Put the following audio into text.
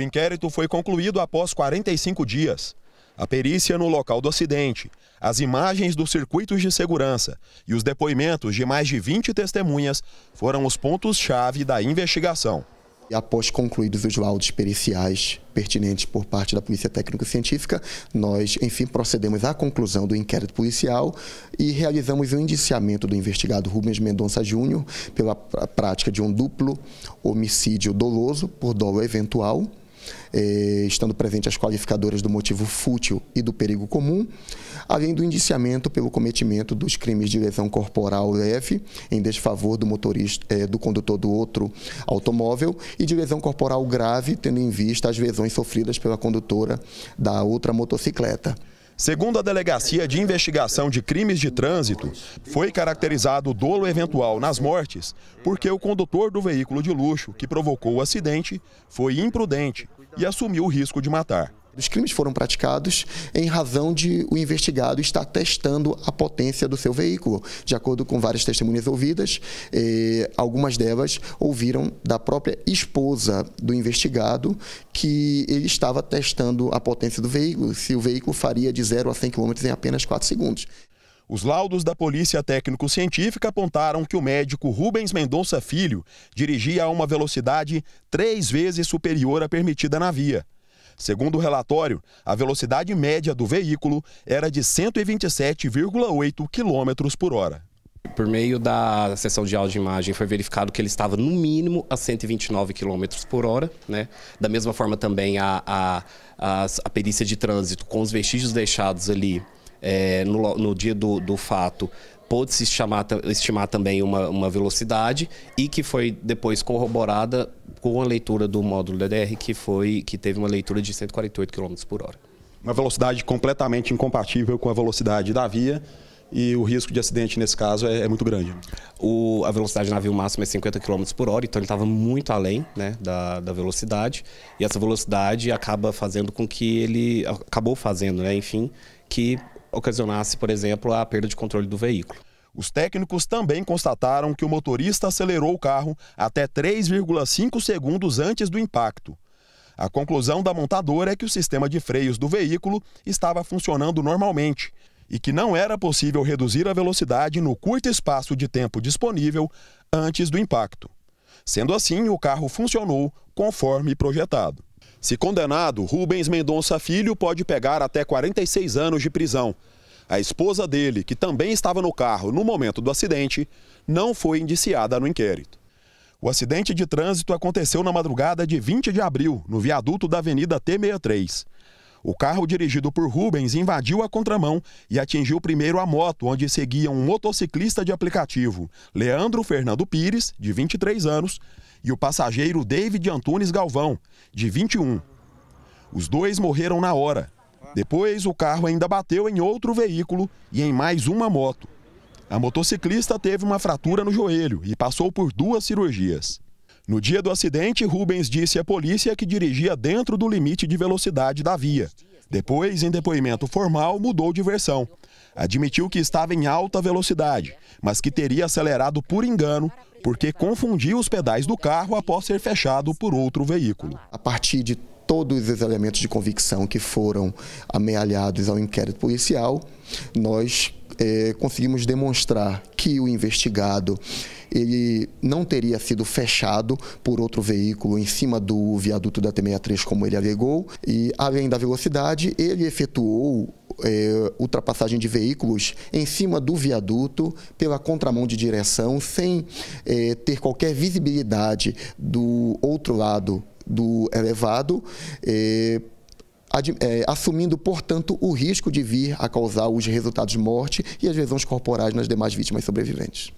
O inquérito foi concluído após 45 dias. A perícia no local do acidente, as imagens dos circuitos de segurança e os depoimentos de mais de 20 testemunhas foram os pontos-chave da investigação. E após concluídos os laudos periciais pertinentes por parte da Polícia Técnico-Científica, nós, enfim, procedemos à conclusão do inquérito policial e realizamos o indiciamento do investigado Rubens Mendonça Júnior pela prática de um duplo homicídio doloso por dolo eventual eh, estando presente as qualificadoras do motivo fútil e do perigo comum, além do indiciamento pelo cometimento dos crimes de lesão corporal leve em desfavor do motorista, eh, do condutor do outro automóvel e de lesão corporal grave, tendo em vista as lesões sofridas pela condutora da outra motocicleta. Segundo a Delegacia de Investigação de Crimes de Trânsito, foi caracterizado dolo eventual nas mortes porque o condutor do veículo de luxo que provocou o acidente foi imprudente e assumiu o risco de matar. Os crimes foram praticados em razão de o investigado estar testando a potência do seu veículo. De acordo com várias testemunhas ouvidas, eh, algumas delas ouviram da própria esposa do investigado que ele estava testando a potência do veículo, se o veículo faria de 0 a 100 km em apenas 4 segundos. Os laudos da Polícia Técnico-Científica apontaram que o médico Rubens Mendonça Filho dirigia a uma velocidade três vezes superior à permitida na via. Segundo o relatório, a velocidade média do veículo era de 127,8 km por hora. Por meio da sessão de áudio e imagem foi verificado que ele estava no mínimo a 129 km por hora. Né? Da mesma forma também a, a, a, a perícia de trânsito com os vestígios deixados ali é, no, no, dia do, do fato pôde-se estimar, estimar também uma, uma velocidade e que foi depois corroborada com a leitura do módulo DDR, que, foi, que teve uma leitura de 148 km por hora. Uma velocidade completamente incompatível com a velocidade da via e o risco de acidente nesse caso é, é muito grande. Né? O, a velocidade do navio máxima é 50 km por hora, então ele estava muito além né, da, da, velocidade. E essa velocidade acaba fazendo com que ele. acabou fazendo, né, enfim, que ocasionasse, por exemplo, a perda de controle do veículo. Os técnicos também constataram que o motorista acelerou o carro até 3,5 segundos antes do impacto. A conclusão da montadora é que o sistema de freios do veículo estava funcionando normalmente e que não era possível reduzir a velocidade no curto espaço de tempo disponível antes do impacto. Sendo assim, o carro funcionou conforme projetado. Se condenado, Rubens Mendonça Filho pode pegar até 46 anos de prisão. A esposa dele, que também estava no carro no momento do acidente, não foi indiciada no inquérito. O acidente de trânsito aconteceu na madrugada de 20 de abril, no viaduto da Avenida T63. O carro dirigido por Rubens invadiu a contramão e atingiu primeiro a moto, onde seguia um motociclista de aplicativo, Leandro Fernando Pires, de 23 anos, e o passageiro David Antunes Galvão, de 21. Os dois morreram na hora. Depois, o carro ainda bateu em outro veículo e em mais uma moto. A motociclista teve uma fratura no joelho e passou por duas cirurgias. No dia do acidente, Rubens disse à polícia que dirigia dentro do limite de velocidade da via. Depois, em depoimento formal, mudou de versão admitiu que estava em alta velocidade, mas que teria acelerado por engano porque confundiu os pedais do carro após ser fechado por outro veículo. A partir de todos os elementos de convicção que foram amealhados ao inquérito policial, nós é, conseguimos demonstrar que o investigado ele não teria sido fechado por outro veículo em cima do viaduto da T63, como ele alegou, e além da velocidade, ele efetuou é, ultrapassagem de veículos em cima do viaduto, pela contramão de direção, sem é, ter qualquer visibilidade do outro lado do elevado. É, Ad, é, assumindo, portanto, o risco de vir a causar os resultados de morte e as lesões corporais nas demais vítimas sobreviventes.